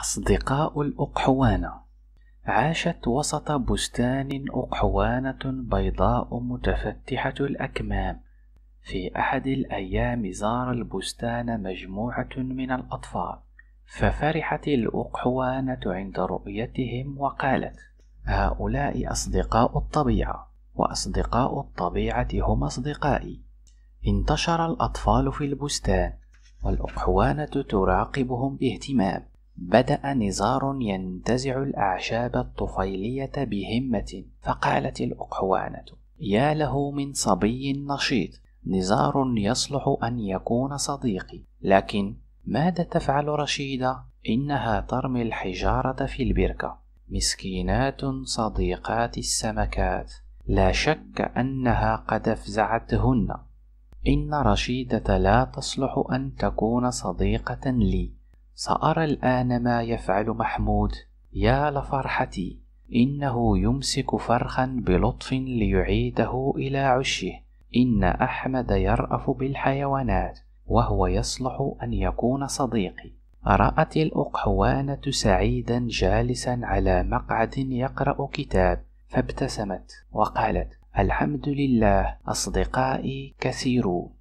أصدقاء الأقحوانة عاشت وسط بستان أقحوانة بيضاء متفتحة الأكمام في أحد الأيام زار البستان مجموعة من الأطفال ففرحت الأقحوانة عند رؤيتهم وقالت هؤلاء أصدقاء الطبيعة وأصدقاء الطبيعة هم أصدقائي انتشر الأطفال في البستان والأقحوانة تراقبهم باهتمام بدأ نزار ينتزع الأعشاب الطفيلية بهمة فقالت الأقحوانة يا له من صبي نشيط نزار يصلح أن يكون صديقي لكن ماذا تفعل رشيدة؟ إنها ترمي الحجارة في البركة مسكينات صديقات السمكات لا شك أنها قد أفزعتهن إن رشيدة لا تصلح أن تكون صديقة لي سأرى الآن ما يفعل محمود يا لفرحتي إنه يمسك فرخا بلطف ليعيده إلى عشه إن أحمد يرأف بالحيوانات وهو يصلح أن يكون صديقي رأت الأقحوانة سعيدا جالسا على مقعد يقرأ كتاب فابتسمت وقالت الحمد لله أصدقائي كثيرون